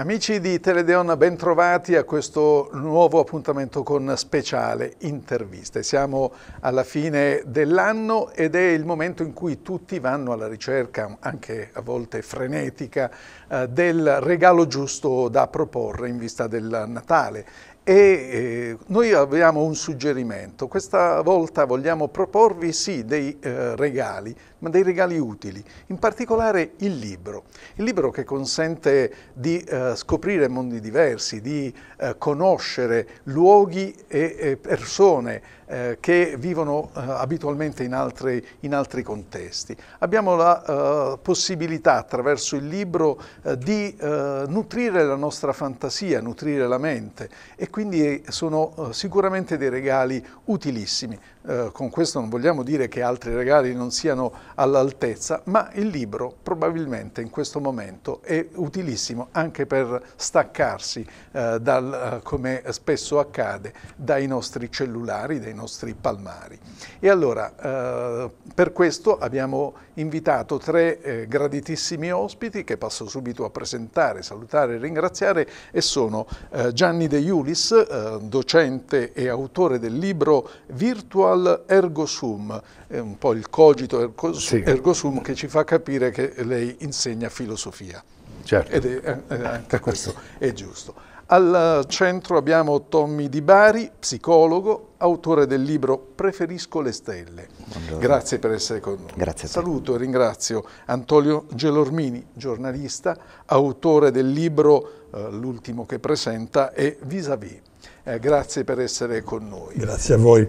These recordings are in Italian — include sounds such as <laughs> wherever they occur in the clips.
Amici di Teledeon, bentrovati a questo nuovo appuntamento con speciale interviste. Siamo alla fine dell'anno ed è il momento in cui tutti vanno alla ricerca, anche a volte frenetica, eh, del regalo giusto da proporre in vista del Natale. E eh, noi abbiamo un suggerimento. Questa volta vogliamo proporvi sì dei eh, regali, ma dei regali utili, in particolare il libro. Il libro che consente di eh, scoprire mondi diversi, di eh, conoscere luoghi e, e persone eh, che vivono eh, abitualmente in altri, in altri, contesti. Abbiamo la eh, possibilità attraverso il libro eh, di nutrire la nostra fantasia, nutrire la mente e quindi sono sicuramente dei regali utilissimi. Eh, con questo non vogliamo dire che altri regali non siano all'altezza, ma il libro probabilmente in questo momento è utilissimo anche per staccarsi, eh, dal, eh, come spesso accade, dai nostri cellulari, dai nostri palmari. E allora, eh, per questo abbiamo invitato tre eh, graditissimi ospiti che passo subito a presentare, salutare e ringraziare e sono Gianni De Iulis, docente e autore del libro Virtual al ergo sum, è un po' il cogito ergo, sì. ergo sum che ci fa capire che lei insegna filosofia. Certo. Ed è, eh, eh, anche questo è giusto. Al centro abbiamo Tommy Di Bari, psicologo, autore del libro Preferisco le stelle. Buongiorno. Grazie per essere con noi. Grazie Saluto e ringrazio Antonio Gelormini, giornalista, autore del libro eh, L'ultimo che presenta e vis à -vis. Eh, grazie per essere con noi. Grazie a voi.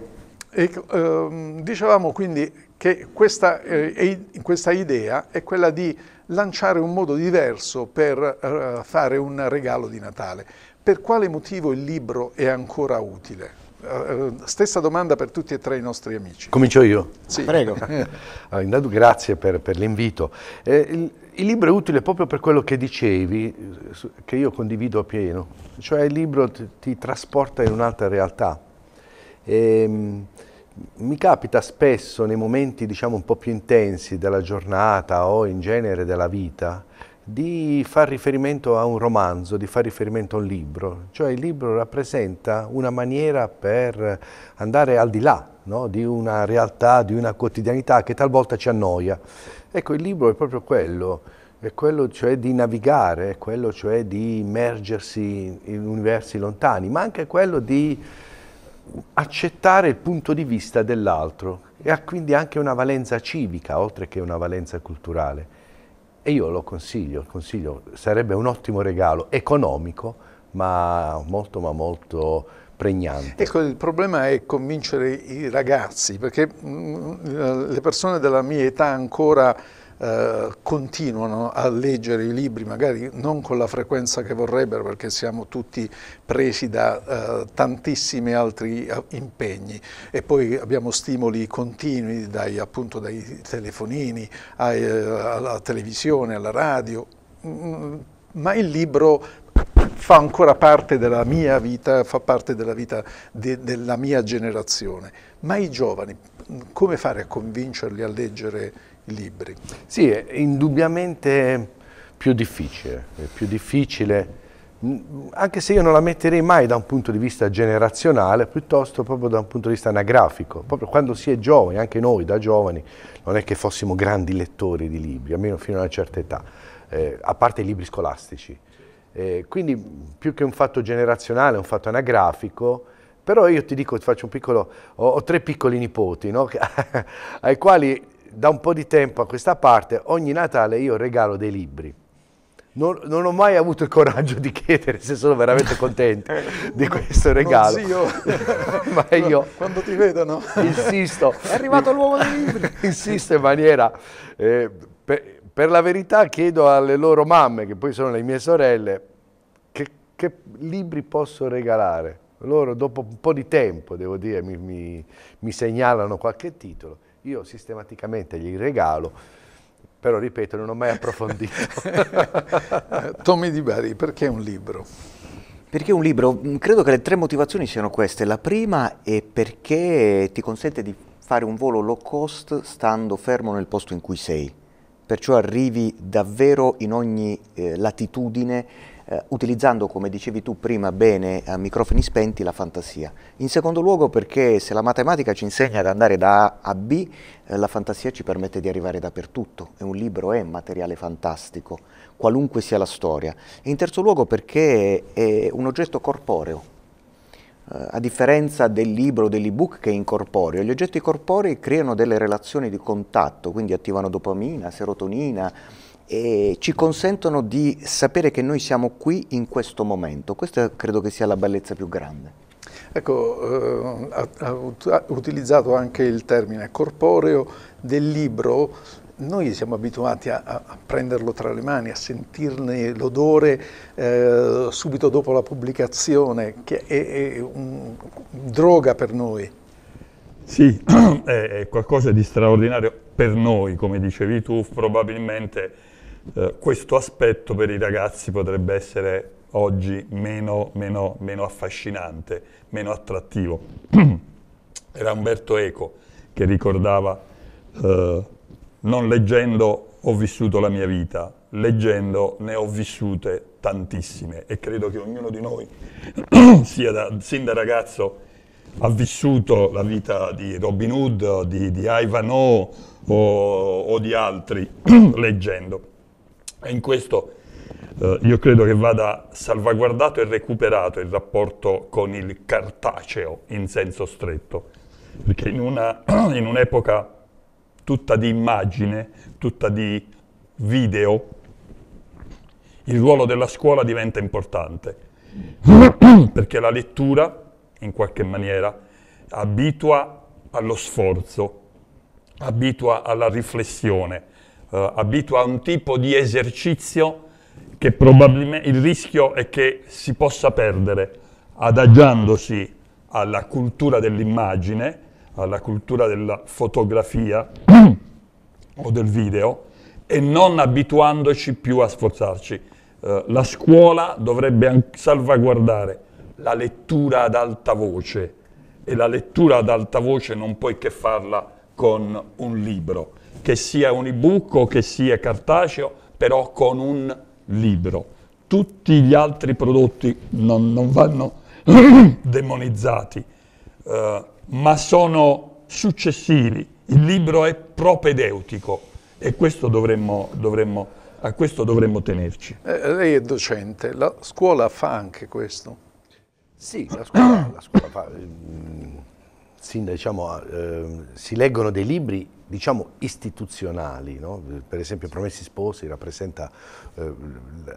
E, ehm, dicevamo quindi che questa, eh, questa, idea è quella di lanciare un modo diverso per eh, fare un regalo di Natale. Per quale motivo il libro è ancora utile? Eh, eh, stessa domanda per tutti e tre i nostri amici. Comincio io? Sì. Prego. allora, <laughs> ah, intanto grazie per, per l'invito. Eh, il, il libro è utile proprio per quello che dicevi, che io condivido appieno, cioè il libro ti, ti trasporta in un'altra realtà. E, ehm, mi capita spesso nei momenti diciamo un po' più intensi della giornata o in genere della vita di far riferimento a un romanzo, di far riferimento a un libro, cioè il libro rappresenta una maniera per andare al di là no? di una realtà, di una quotidianità che talvolta ci annoia. Ecco, il libro è proprio quello, è quello cioè di navigare, è quello cioè di immergersi in universi lontani, ma anche quello di accettare il punto di vista dell'altro e ha quindi anche una valenza civica oltre che una valenza culturale. E io lo consiglio, consiglio sarebbe un ottimo regalo economico, ma molto ma molto pregnante. Ecco, il problema è convincere i ragazzi, perché mh, mm, mm, le persone della mia età ancora eh, continuano a leggere i libri, magari non con la frequenza che vorrebbero perché siamo tutti presi da eh, tantissimi altri eh, impegni e poi abbiamo stimoli continui dai, appunto, dai telefonini ai, eh, alla televisione, alla radio, mm, ma il libro fa ancora parte della mia vita, fa parte della vita de, della mia generazione. Ma i giovani, come fare a convincerli a leggere libri. Sì, è indubbiamente più difficile, più difficile mm, anche se io non la metterei mai da un punto di vista generazionale, piuttosto proprio da un punto di vista anagrafico, proprio quando si è giovani, anche noi da giovani, non è che fossimo grandi lettori di libri, almeno fino a una certa età, eh, a parte i libri scolastici. Eh, quindi più che un fatto generazionale, un fatto anagrafico, però io ti dico, ti faccio un piccolo, ho, ho tre piccoli nipoti, no? <laughs> ai quali da un po' di tempo a questa parte ogni Natale io regalo dei libri. Non, non, ho mai avuto il coraggio di chiedere se sono veramente contento <laughs> eh, di questo regalo. Zio. <laughs> ma io <laughs> quando ti vedono insisto. È arrivato l'uomo dei libri. insisto in maniera eh, per, per, la verità chiedo alle loro mamme, che poi sono le mie sorelle, che, che libri posso regalare. Loro dopo un po' di tempo, devo dire, mi, mi, mi segnalano qualche titolo io sistematicamente gli regalo, però ripeto, non ho mai approfondito. <laughs> Tommy Di Bari, perché un libro? Perché un libro? Mm, credo che le tre motivazioni siano queste. La prima è perché ti consente di fare un volo low cost stando fermo nel posto in cui sei, perciò arrivi davvero in ogni eh, latitudine eh, utilizzando, come dicevi tu prima bene, a eh, microfoni spenti la fantasia. In secondo luogo perché se la matematica ci insegna ad andare da A a B, eh, la fantasia ci permette di arrivare dappertutto e un libro è materiale fantastico, qualunque sia la storia. E in terzo luogo perché è un oggetto corporeo, eh, a differenza del libro, o dell'ebook che è incorporeo, gli oggetti corporei creano delle relazioni di contatto, quindi attivano dopamina, serotonina, e ci consentono di sapere che noi siamo qui in questo momento. Questa credo che sia la bellezza più grande. Ecco, eh, ha, ha utilizzato anche il termine corporeo del libro noi siamo abituati a, a, prenderlo tra le mani, a sentirne l'odore eh, subito dopo la pubblicazione, che è, è un, droga per noi. Sì, <clears throat> è, qualcosa di straordinario per noi, come dicevi tu, probabilmente eh, questo aspetto per i ragazzi potrebbe essere oggi meno, meno, meno affascinante, meno attrattivo. <clears throat> Era Umberto Eco che ricordava, eh, non leggendo ho vissuto la mia vita, leggendo ne ho vissute tantissime e credo che ognuno di noi, <clears throat> sia da, sin da ragazzo, ha vissuto la vita di Robin Hood, di, di Ivanhoe o, o di altri <clears throat> leggendo. E in questo eh, io credo che vada salvaguardato e recuperato il rapporto con il cartaceo in senso stretto, perché in, <clears throat> un'epoca un tutta di immagine, tutta di video, il ruolo della scuola diventa importante, <clears throat> perché la lettura, in qualche maniera, abitua allo sforzo, abitua alla riflessione, eh, abitua a un tipo di esercizio che probabilmente il rischio è che si possa perdere adagiandosi alla cultura dell'immagine, alla cultura della fotografia <clears throat> o del video e non abituandoci più a sforzarci. Eh, la scuola dovrebbe salvaguardare la lettura ad alta voce e la lettura ad alta voce non puoi che farla con un libro, che sia un ebook o che sia cartaceo, però con un libro. Tutti gli altri prodotti non, non vanno <clears throat> demonizzati, eh, ma sono successivi. Il libro è propedeutico e questo dovremmo, dovremmo, a questo dovremmo tenerci. Eh, lei è docente, la scuola fa anche questo? Sì, la scuola, la scuola fa... Mm, si, diciamo, eh, si leggono dei libri diciamo, istituzionali, no? per esempio Promessi Sposi rappresenta eh,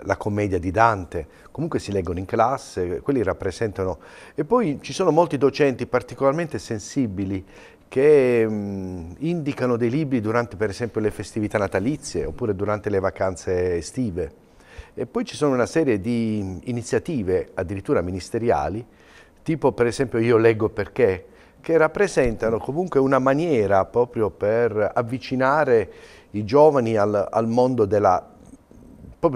la commedia di Dante, comunque si leggono in classe, quelli rappresentano... E poi ci sono molti docenti particolarmente sensibili che mh, mm, indicano dei libri durante per esempio le festività natalizie oppure durante le vacanze estive. E poi ci sono una serie di iniziative addirittura ministeriali, tipo per esempio Io leggo perché, che rappresentano comunque una maniera proprio per avvicinare i giovani al, al mondo della,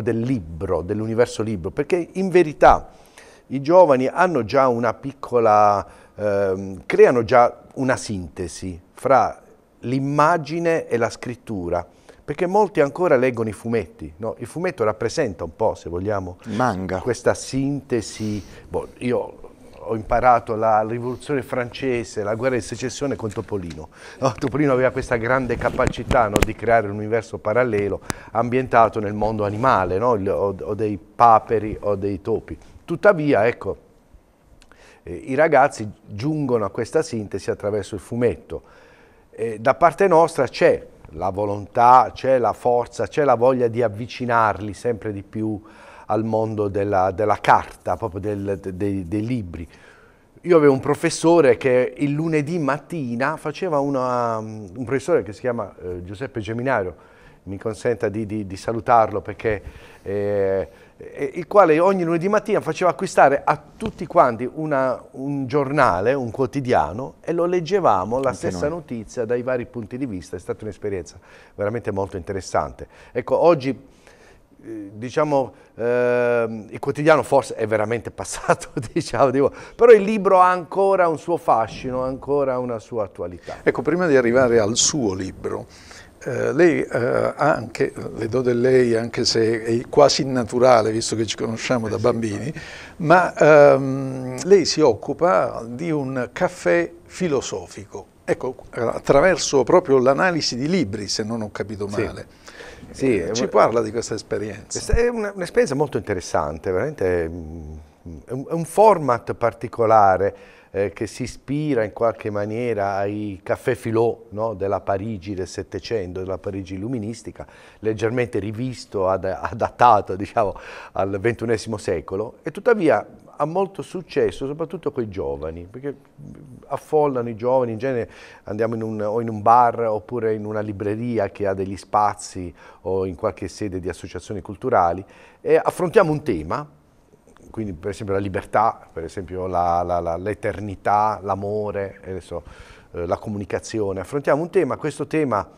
del libro, dell'universo libro, perché in verità i giovani hanno già una piccola, eh, creano già una sintesi fra l'immagine e la scrittura, perché molti ancora leggono i fumetti, no? il fumetto rappresenta un po', se vogliamo, Manga. questa sintesi, boh, io ho imparato la rivoluzione francese, la guerra di secessione con Topolino. No, Topolino aveva questa grande capacità no, di creare un universo parallelo ambientato nel mondo animale, no? Il, o, o dei paperi o dei topi. Tuttavia, ecco, eh, i ragazzi giungono a questa sintesi attraverso il fumetto. E da parte nostra c'è la volontà, c'è la forza, c'è la voglia di avvicinarli sempre di più al mondo della, della carta, proprio del, dei, dei libri. Io avevo un professore che il lunedì mattina faceva una, un professore che si chiama eh, Giuseppe Geminario, mi consenta di, di, di salutarlo perché eh, il quale ogni lunedì mattina faceva acquistare a tutti quanti una, un giornale, un quotidiano e lo leggevamo la Anche stessa noi. notizia dai vari punti di vista, è stata un'esperienza veramente molto interessante. Ecco, oggi eh, diciamo, eh, il quotidiano forse è veramente passato, <laughs> diciamo, dico, però il libro ha ancora un suo fascino, ancora una sua attualità. Ecco, prima di arrivare al suo libro, eh, lei eh, anche, le do del lei anche se è quasi innaturale visto che ci conosciamo da eh bambini, ma ehm, lei si occupa di un caffè filosofico, ecco, attraverso proprio l'analisi di libri se non ho capito male. Sì. Sì, eh, ci parla di questa esperienza. È un'esperienza molto interessante, veramente mm, è un format particolare eh, che si ispira in qualche maniera ai caffè filò no, della Parigi del Settecento, della Parigi illuministica, leggermente rivisto, ad, <laughs> adattato diciamo, al XXI secolo e tuttavia ha molto successo soprattutto con i giovani, perché affollano i giovani, in genere andiamo in un, o in un bar oppure in una libreria che ha degli spazi o in qualche sede di associazioni culturali e affrontiamo un tema, quindi per esempio la libertà, per esempio l'eternità, la, la, la, l'amore, eh, adesso, eh, la comunicazione, affrontiamo un tema, questo tema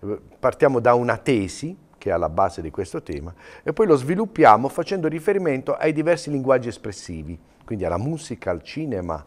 eh, partiamo da una tesi, che è alla base di questo tema, e poi lo sviluppiamo facendo riferimento ai diversi linguaggi espressivi, quindi alla musica, al cinema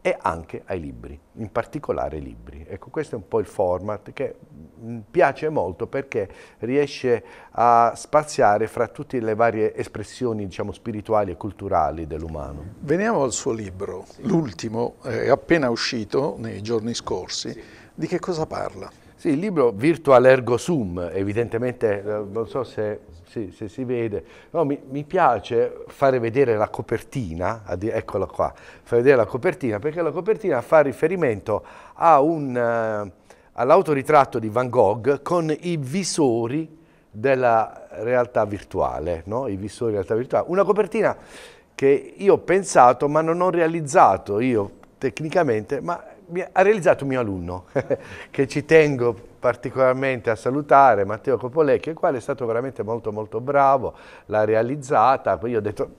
e anche ai libri, in particolare ai libri. Ecco, questo è un po' il format che mm, piace molto perché riesce a spaziare fra tutte le varie espressioni, diciamo, spirituali e culturali dell'umano. Veniamo al suo libro, sì. l'ultimo, è eh, appena uscito nei giorni scorsi. Sì. Di che cosa parla? Sì, il libro Virtual Ergo Sum, evidentemente, eh, non so se, sì, se si vede, no, mi, mi, piace fare vedere la copertina, eccola qua, fare vedere la copertina, perché la copertina fa riferimento eh, all'autoritratto di Van Gogh con i visori della realtà virtuale, no? i visori della realtà virtuale. Una copertina che io ho pensato ma non ho realizzato io tecnicamente, ma ha realizzato un mio alunno, <laughs> che ci tengo particolarmente a salutare, Matteo Copolecchi, il quale è stato veramente molto molto bravo, l'ha realizzata, poi io ho detto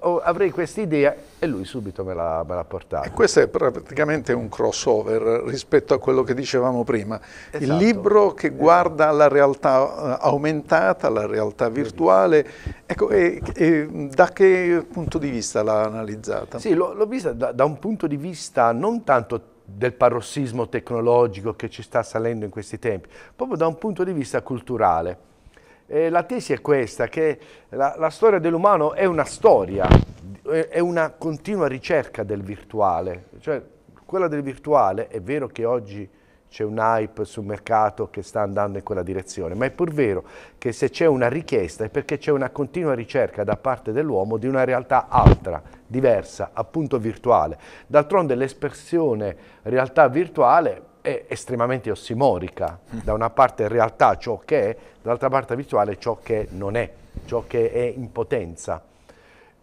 oh, avrei questa idea e lui subito me l'ha portata. E questo è praticamente un crossover rispetto a quello che dicevamo prima, esatto. il libro che esatto. guarda la realtà eh, aumentata, la realtà virtuale, ecco, e, e da che punto di vista l'ha analizzata? Sì, l'ho vista da, da un punto di vista non tanto del parossismo tecnologico che ci sta salendo in questi tempi, proprio da un punto di vista culturale. E la tesi è questa, che la, la storia dell'umano è una storia, è una continua ricerca del virtuale, cioè quella del virtuale è vero che oggi c'è un hype sul mercato che sta andando in quella direzione, ma è pur vero che se c'è una richiesta è perché c'è una continua ricerca da parte dell'uomo di una realtà altra, diversa, appunto virtuale. D'altronde l'espressione realtà virtuale è estremamente ossimorica, da una parte realtà ciò che è, dall'altra parte virtuale ciò che non è, ciò che è in potenza.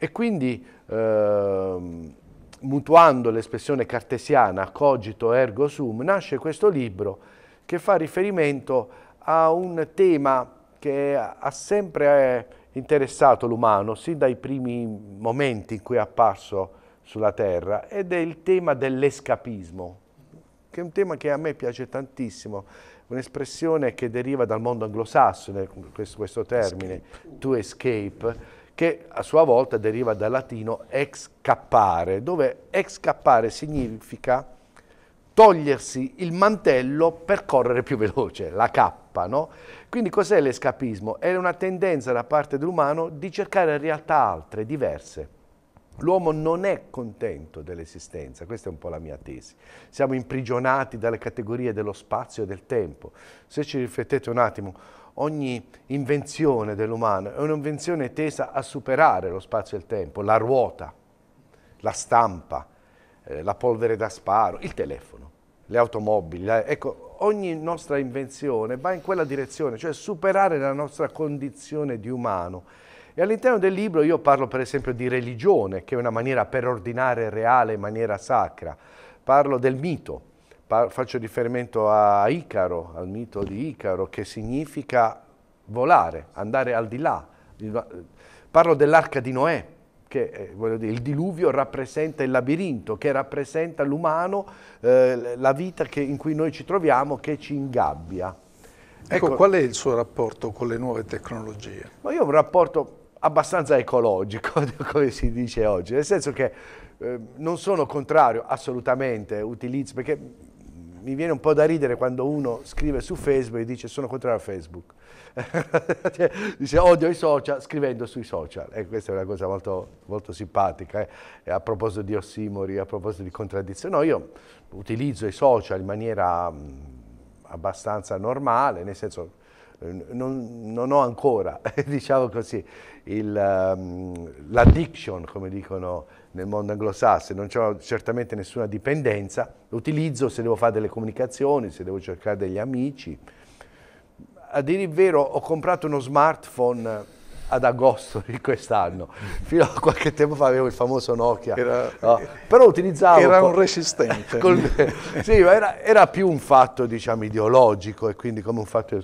E quindi ehm, mutuando l'espressione cartesiana cogito ergo sum, nasce questo libro che fa riferimento a un tema che ha sempre interessato l'umano sin dai primi momenti in cui è apparso sulla Terra ed è il tema dell'escapismo, che è un tema che a me piace tantissimo, un'espressione che deriva dal mondo anglosassone, questo, questo termine, escape. to escape, che a sua volta deriva dal latino excappare, dove excappare significa togliersi il mantello per correre più veloce, la cappa, no? Quindi cos'è l'escapismo? È una tendenza da parte dell'umano di cercare realtà altre, diverse. L'uomo non è contento dell'esistenza, questa è un po' la mia tesi. Siamo imprigionati dalle categorie dello spazio e del tempo. Se ci riflettete un attimo, ogni invenzione dell'umano è un'invenzione tesa a superare lo spazio e il tempo, la ruota, la stampa, eh, la polvere da sparo, il telefono, le automobili. La, ecco, ogni nostra invenzione va in quella direzione, cioè superare la nostra condizione di umano. E all'interno del libro io parlo per esempio di religione, che è una maniera per ordinare reale in maniera sacra, parlo del mito, faccio riferimento a Icaro, al mito di Icaro, che significa volare, andare al di là. Parlo dell'arca di Noè, che eh, dire, il diluvio rappresenta il labirinto, che rappresenta l'umano, eh, la vita che, in cui noi ci troviamo, che ci ingabbia. Ecco, ecco, qual è il suo rapporto con le nuove tecnologie? Ma io ho un rapporto abbastanza ecologico, <laughs> come si dice oggi, nel senso che eh, non sono contrario assolutamente, utilizzo, perché mi viene un po' da ridere quando uno scrive su Facebook e dice sono contrario a Facebook. <laughs> Cioè, dice odio i social scrivendo sui social. E questa è una cosa molto, molto simpatica. Eh? a proposito di ossimori, a proposito di contraddizioni. No, io utilizzo i social in maniera mh, mm, abbastanza normale, nel senso non, non, ho ancora, <laughs> diciamo così, ehm, l'addiction, um, come dicono nel mondo anglosassone, non ho certamente nessuna dipendenza, lo utilizzo se devo fare delle comunicazioni, se devo cercare degli amici. A dire il vero, ho comprato uno smartphone ad agosto di quest'anno. Fino a qualche tempo fa avevo il famoso Nokia. Era, no? Però utilizzavo... Era un resistente. <laughs> Col, sì, ma era, era, più un fatto, diciamo, ideologico e quindi come un fatto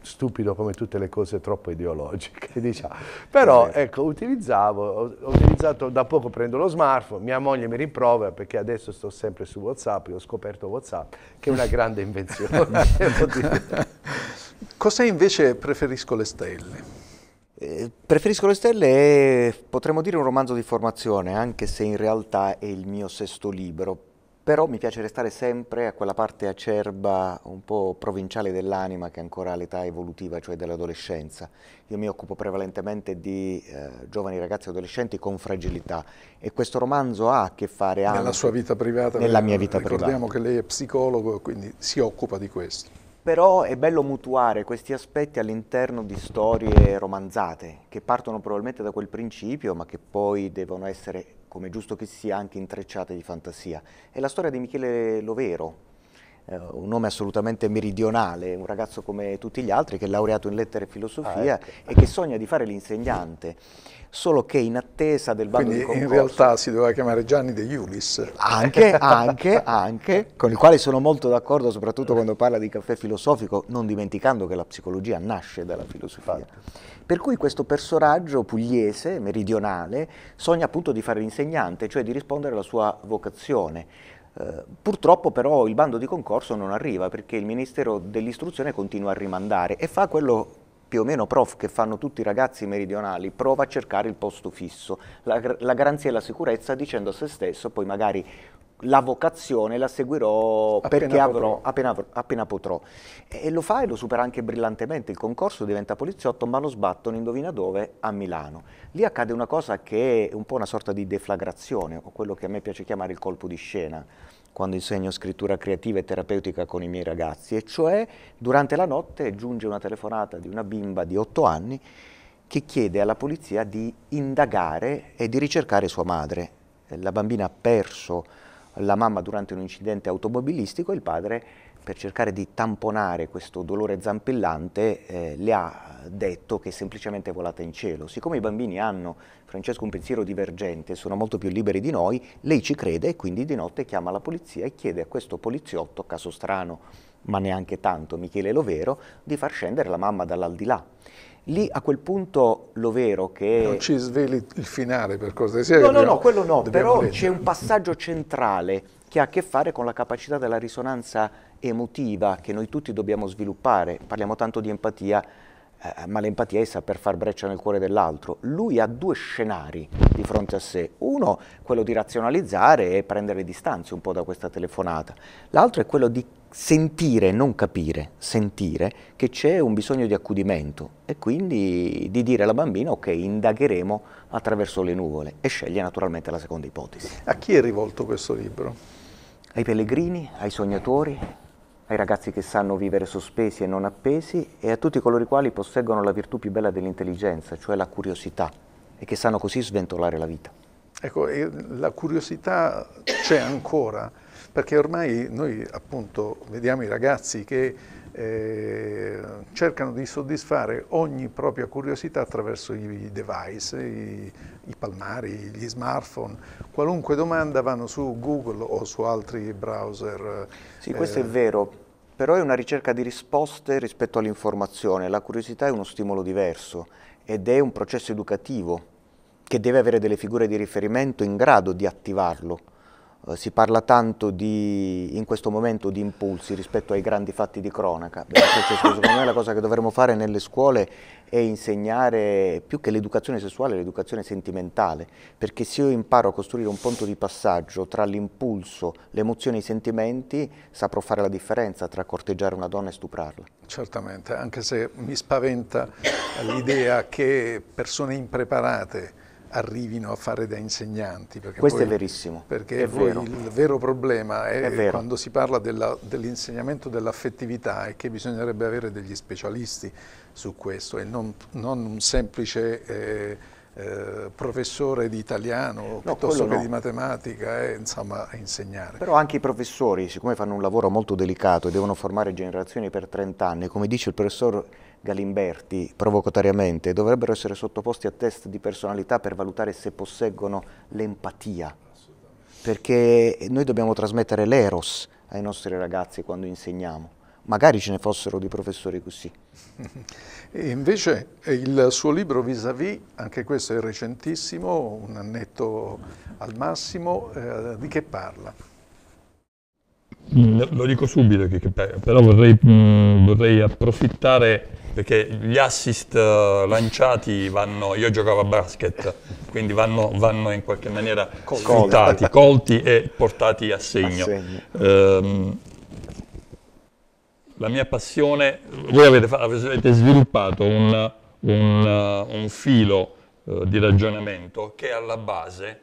stupido, come tutte le cose troppo ideologiche, <laughs> diciamo. Però, ecco, utilizzavo, ho, utilizzato, da poco prendo lo smartphone, mia moglie mi rimprovera perché adesso sto sempre su WhatsApp, ho scoperto WhatsApp, che è una grande invenzione. <laughs> Cos'è invece preferisco le stelle? Eh, preferisco le stelle è, potremmo dire, un romanzo di formazione, anche se in realtà è il mio sesto libro, però mi piace restare sempre a quella parte acerba, un po' provinciale dell'anima che è ancora all'età evolutiva, cioè dell'adolescenza. Io mi occupo prevalentemente di eh, giovani ragazzi e adolescenti con fragilità e questo romanzo ha a che fare anche... Nella sua vita privata? Nella eh, mia vita ricordiamo privata. Ricordiamo che lei è psicologo e quindi si occupa di questo però è bello mutuare questi aspetti all'interno di storie romanzate, che partono probabilmente da quel principio, ma che poi devono essere, come giusto che sia, anche intrecciate di fantasia. È la storia di Michele Lovero, eh, un nome assolutamente meridionale, un ragazzo come tutti gli altri che è laureato in lettere e filosofia ah, ecco. e che sogna di fare l'insegnante solo che in attesa del bando Quindi di concorso. in realtà si doveva chiamare Gianni De Iulis. Anche, anche, anche, con il quale sono molto d'accordo, soprattutto quando parla di caffè filosofico, non dimenticando che la psicologia nasce dalla filosofia. Per cui questo personaggio pugliese, meridionale, sogna appunto di fare l'insegnante, cioè di rispondere alla sua vocazione eh, purtroppo però il bando di concorso non arriva perché il Ministero dell'Istruzione continua a rimandare e fa quello più o meno prof che fanno tutti i ragazzi meridionali, prova a cercare il posto fisso, la, la garanzia e la sicurezza dicendo a se stesso, poi magari la vocazione la seguirò appena perché potrò. avrò, appena, appena, potrò. E lo fa e lo supera anche brillantemente. Il concorso diventa poliziotto, ma lo sbattono, indovina dove? A Milano. Lì accade una cosa che è un po' una sorta di deflagrazione, o quello che a me piace chiamare il colpo di scena quando insegno scrittura creativa e terapeutica con i miei ragazzi, e cioè durante la notte giunge una telefonata di una bimba di 8 anni che chiede alla polizia di indagare e di ricercare sua madre. La bambina ha perso la mamma durante un incidente automobilistico e il padre per cercare di tamponare questo dolore zampillante eh, le ha detto che è semplicemente volata in cielo. Siccome i bambini hanno, Francesco, un pensiero divergente, sono molto più liberi di noi, lei ci crede e quindi di notte chiama la polizia e chiede a questo poliziotto, caso strano, ma neanche tanto, Michele Lovero, di far scendere la mamma dall'aldilà lì a quel punto lo vero che... Non ci sveli il finale per cosa sia. No, no, no, quello no, però c'è un passaggio centrale che ha a che fare con la capacità della risonanza emotiva che noi tutti dobbiamo sviluppare. Parliamo tanto di empatia, eh, ma l'empatia è saper far breccia nel cuore dell'altro. Lui ha due scenari di fronte a sé. Uno, quello di razionalizzare e prendere distanze un po' da questa telefonata. L'altro è quello di sentire, non capire, sentire che c'è un bisogno di accudimento e quindi di dire alla bambina ok, indagheremo attraverso le nuvole e sceglie naturalmente la seconda ipotesi. A chi è rivolto questo libro? Ai pellegrini, ai sognatori, ai ragazzi che sanno vivere sospesi e non appesi e a tutti coloro i quali posseggono la virtù più bella dell'intelligenza, cioè la curiosità, e che sanno così sventolare la vita. Ecco, la curiosità c'è ancora perché ormai noi appunto vediamo i ragazzi che eh, cercano di soddisfare ogni propria curiosità attraverso i device, i, i, palmari, gli smartphone. Qualunque domanda vanno su Google o su altri browser. Eh. Sì, questo eh, è vero, però è una ricerca di risposte rispetto all'informazione. La curiosità è uno stimolo diverso ed è un processo educativo che deve avere delle figure di riferimento in grado di attivarlo. Eh, si parla tanto di, in questo momento di impulsi rispetto ai grandi fatti di cronaca. secondo me la cosa che dovremmo fare nelle scuole è insegnare più che l'educazione sessuale, l'educazione sentimentale, perché se io imparo a costruire un punto di passaggio tra l'impulso, le emozioni e i sentimenti, saprò fare la differenza tra corteggiare una donna e stuprarla. Certamente, anche se mi spaventa l'idea che persone impreparate arrivino a fare da insegnanti. Questo poi, è verissimo. Perché è vero. il vero problema è, è quando si parla dell'insegnamento dell'affettività è che bisognerebbe avere degli specialisti su questo e non, non un semplice eh, eh, professore di italiano no, piuttosto che no. di matematica eh, insomma insegnare. Però anche i professori, siccome fanno un lavoro molto delicato e devono formare generazioni per 30 anni, come dice il professor Galimberti provocatoriamente dovrebbero essere sottoposti a test di personalità per valutare se posseggono l'empatia, perché noi dobbiamo trasmettere l'eros ai nostri ragazzi quando insegniamo. Magari ce ne fossero di professori così. E invece eh, il suo libro Vis-à-vis, anche questo è recentissimo, un annetto al massimo, eh, di che parla? Mm, lo dico subito, però vorrei, mm, vorrei approfittare perché gli assist eh, lanciati vanno, io giocavo a basket, quindi vanno, vanno in qualche maniera sfruttati, <laughs> colti e portati a segno. A segno. Um, ehm, la mia passione, voi avete, avete sviluppato un, un, eh, un filo uh, di ragionamento che alla base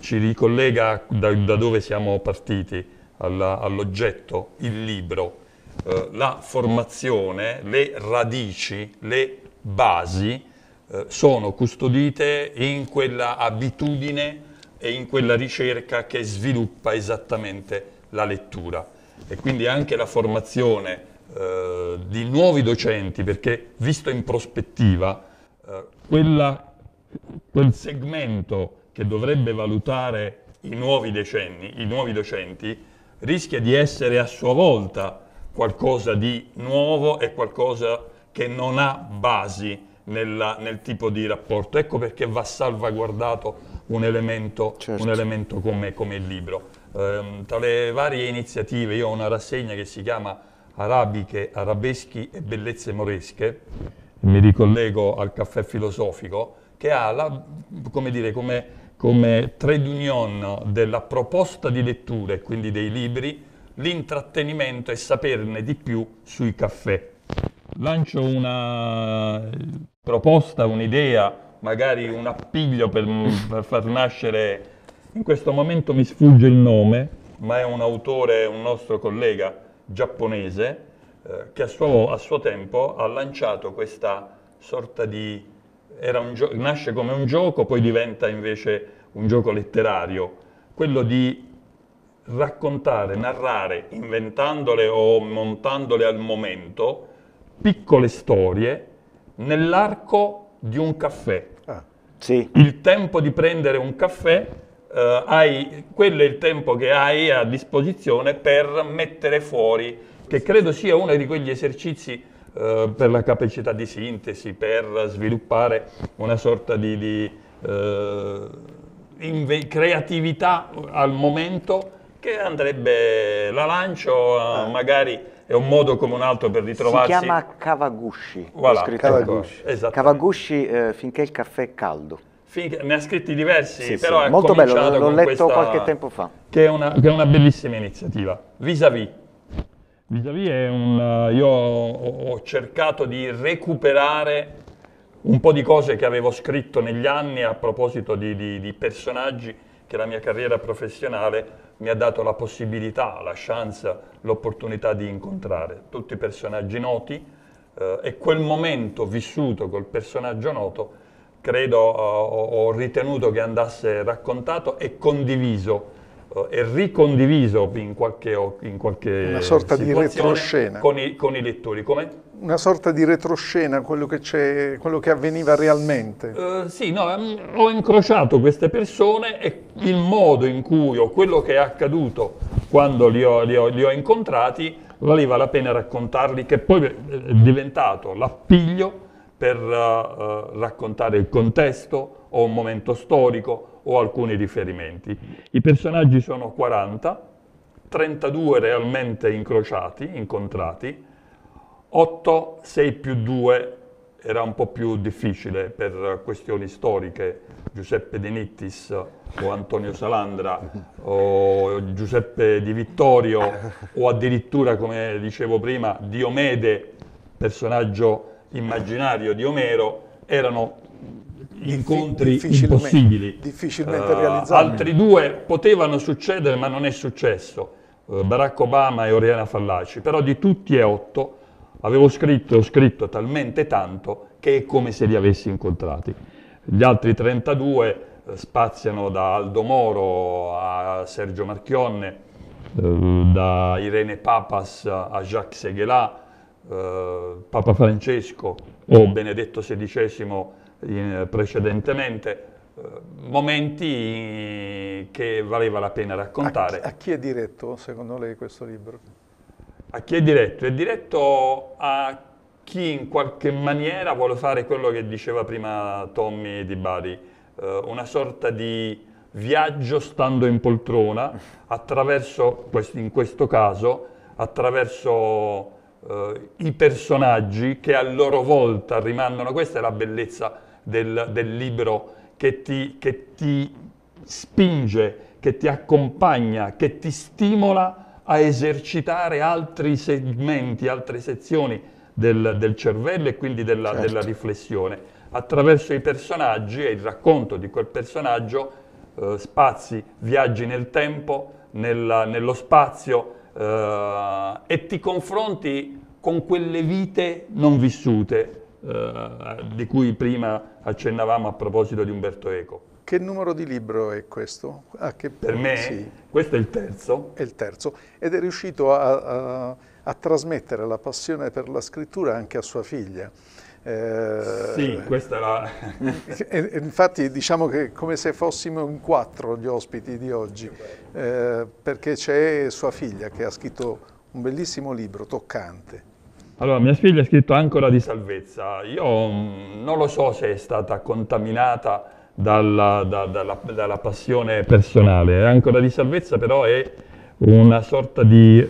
ci ricollega da, da dove siamo partiti, alla, all'oggetto, il libro eh, la formazione, le radici, le basi eh, sono custodite in quella abitudine e in quella ricerca che sviluppa esattamente la lettura. E quindi anche la formazione eh, di nuovi docenti, perché visto in prospettiva, eh, quella, quel segmento che dovrebbe valutare i nuovi, decenni, i nuovi docenti, rischia di essere a sua volta qualcosa di nuovo e qualcosa che non ha basi nella, nel tipo di rapporto. Ecco perché va salvaguardato un elemento, certo. un elemento come, come, il libro. Ehm, tra le varie iniziative io ho una rassegna che si chiama Arabiche, Arabeschi e Bellezze Moresche, mi ricollego al caffè filosofico, che ha la, come, dire, come, come trade union della proposta di letture, quindi dei libri, l'intrattenimento e saperne di più sui caffè. Lancio una eh, proposta, un'idea, magari un appiglio per, per, far nascere, in questo momento mi sfugge il nome, ma è un autore, un nostro collega giapponese, eh, che a suo, a suo tempo ha lanciato questa sorta di nasce come un gioco, poi diventa invece un gioco letterario, quello di raccontare, narrare, inventandole o montandole al momento, piccole storie nell'arco di un caffè. Ah, sì. Il tempo di prendere un caffè, eh, hai, quello è il tempo che hai a disposizione per mettere fuori, che credo sia uno di quegli esercizi eh, per la capacità di sintesi, per sviluppare una sorta di, di eh, creatività al momento che andrebbe, la lancio ah. magari è un modo come un altro per ritrovarsi. Si chiama Cavagushi. Voilà. Cavagushi, Cavagushi eh, finché il caffè è caldo. Finché, ne ha scritti diversi, sì, però sì. è molto bello, l'ho letto questa, qualche tempo fa. Che è una, che è una bellissima iniziativa. Vis-à-vis. Vis-à-vis è un... Eh, io ho cercato di recuperare un po' di cose che avevo scritto negli anni a proposito di, di, di personaggi che la mia carriera professionale mi ha dato la possibilità, la chance, l'opportunità di incontrare tutti i personaggi noti eh, e quel momento vissuto col personaggio noto credo eh, ho, ho ritenuto che andasse raccontato e condiviso eh, e ricondiviso in qualche, in qualche una sorta di retroscena con i, con i lettori. Come? una sorta di retroscena quello che, quello che avveniva realmente. Uh, sì, no, ehm, ho incrociato queste persone e il modo in cui o quello che è accaduto quando li ho, li ho, li ho incontrati valeva la pena raccontarli, che poi eh, è diventato l'appiglio per uh, raccontare il contesto o un momento storico o alcuni riferimenti. I personaggi sono 40, 32 realmente incrociati, incontrati, 8, 6 più 2 era un po' più difficile per questioni storiche, Giuseppe De Nittis o Antonio Salandra o Giuseppe Di Vittorio o addirittura, come dicevo prima, Diomede, personaggio immaginario di Omero, erano incontri difficilmente, impossibili. Difficilmente uh, realizzabili. Altri due potevano succedere ma non è successo, uh, Barack Obama e Oriana Fallaci, però di tutti e otto Avevo scritto e ho scritto talmente tanto che è come se li avessi incontrati. Gli altri 32 eh, spaziano da Aldo Moro a Sergio Marchionne, eh, da Irene Papas a Jacques Seguelà, eh, Papa Francesco o mm. Benedetto XVI precedentemente, momenti che valeva la pena raccontare. A chi è diretto secondo lei questo libro? A chi è diretto? È diretto a chi in qualche maniera vuole fare quello che diceva prima Tommy di Bari, eh, una sorta di viaggio stando in poltrona attraverso, in questo caso, attraverso eh, i personaggi che a loro volta rimandano, questa è la bellezza del, del libro che ti, che ti spinge, che ti accompagna, che ti stimola a esercitare altri segmenti, altre sezioni del, del cervello e quindi della, certo. della, riflessione. Attraverso i personaggi e il racconto di quel personaggio eh, spazi, viaggi nel tempo, nella, nello spazio eh, e ti confronti con quelle vite non vissute eh, di cui prima accennavamo a proposito di Umberto Eco. Che numero di libro è questo? Ah, per, per me, sì. questo è il terzo. È il terzo ed è riuscito a, a, a trasmettere la passione per la scrittura anche a sua figlia. Eh, sì, questa era... <laughs> e, infatti diciamo che è come se fossimo in quattro gli ospiti di oggi, eh, perché c'è sua figlia che ha scritto un bellissimo libro, toccante. Allora, mia figlia ha scritto Ancora di salvezza. Io mh, mm, non lo so se è stata contaminata dalla, da, dalla, dalla passione personale. Ancora di salvezza però è una sorta di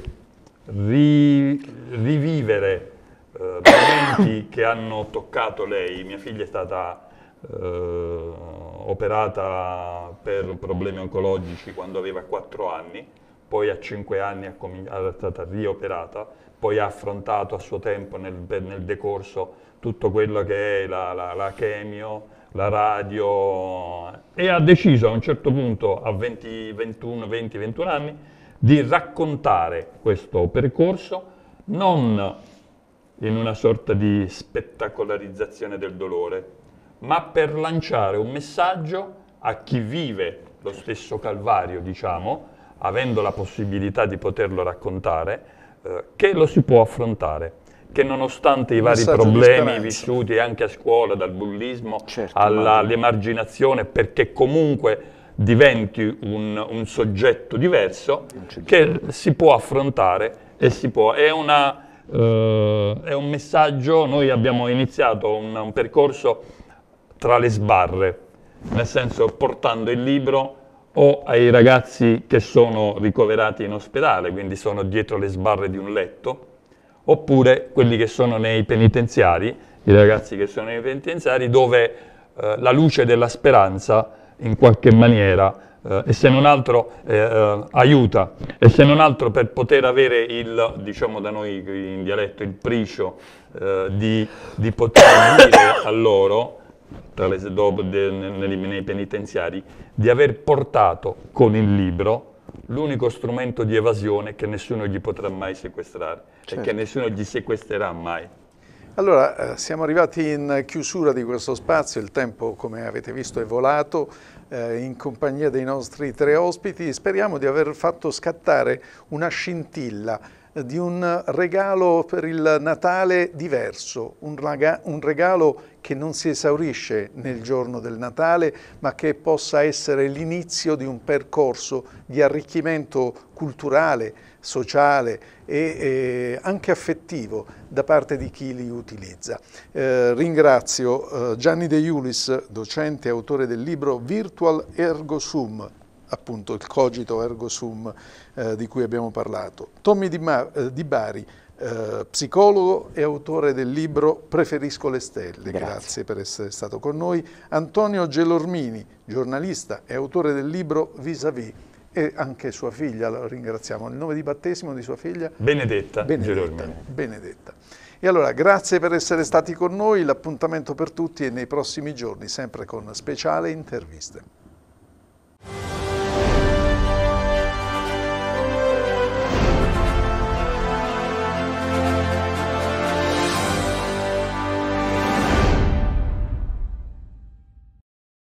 ri, rivivere eh, momenti <coughs> che hanno toccato lei. Mia figlia è stata eh, operata per problemi oncologici quando aveva 4 anni, poi a 5 anni è, è stata rioperata poi ha affrontato a suo tempo nel, nel decorso tutto quello che è la, la, la chemio, la radio e ha deciso a un certo punto a 20, 21, 20, 21 anni di raccontare questo percorso non in una sorta di spettacolarizzazione del dolore, ma per lanciare un messaggio a chi vive lo stesso calvario, diciamo, avendo la possibilità di poterlo raccontare, eh, che lo si può affrontare che nonostante i vari problemi vissuti anche a scuola, dal bullismo certo, all'emarginazione, perché comunque diventi un, un soggetto diverso, che si può affrontare e si può. È, una, eh, è un messaggio, noi abbiamo iniziato un, un percorso tra le sbarre, nel senso portando il libro o ai ragazzi che sono ricoverati in ospedale, quindi sono dietro le sbarre di un letto, oppure quelli che sono nei penitenziari, i ragazzi che sono nei penitenziari, dove eh, la luce della speranza in qualche maniera, eh, e se non altro eh, eh aiuta, e se non altro per poter avere il, diciamo da noi in dialetto, il priscio, eh, di, di poter dire a loro tra le sedobde nei penitenziari, di aver portato con il libro l'unico strumento di evasione che nessuno gli potrà mai sequestrare certo. e che certo. nessuno gli sequesterà mai. Allora, eh, siamo arrivati in chiusura di questo spazio, il tempo come avete visto è volato, eh, in compagnia dei nostri tre ospiti, speriamo di aver fatto scattare una scintilla eh, di un regalo per il Natale diverso, un, un regalo che non si esaurisce nel giorno del Natale, ma che possa essere l'inizio di un percorso di arricchimento culturale, sociale e eh, anche affettivo da parte di chi li utilizza. Eh, ringrazio eh, Gianni De Iulis, docente e autore del libro Virtual Ergo Sum, appunto il cogito Ergo Sum eh, di cui abbiamo parlato, Tommy di, Ma eh, di Bari, eh, psicologo e autore del libro Preferisco le stelle. Grazie. Grazie per essere stato con noi. Antonio Gelormini, giornalista e autore del libro Vis-à-vis. -vis, e anche sua figlia, la ringraziamo. Il nome di battesimo di sua figlia? Benedetta, Benedetta Gelormini. Benedetta. E allora grazie per essere stati con noi, l'appuntamento per tutti è nei prossimi giorni, sempre con speciale interviste.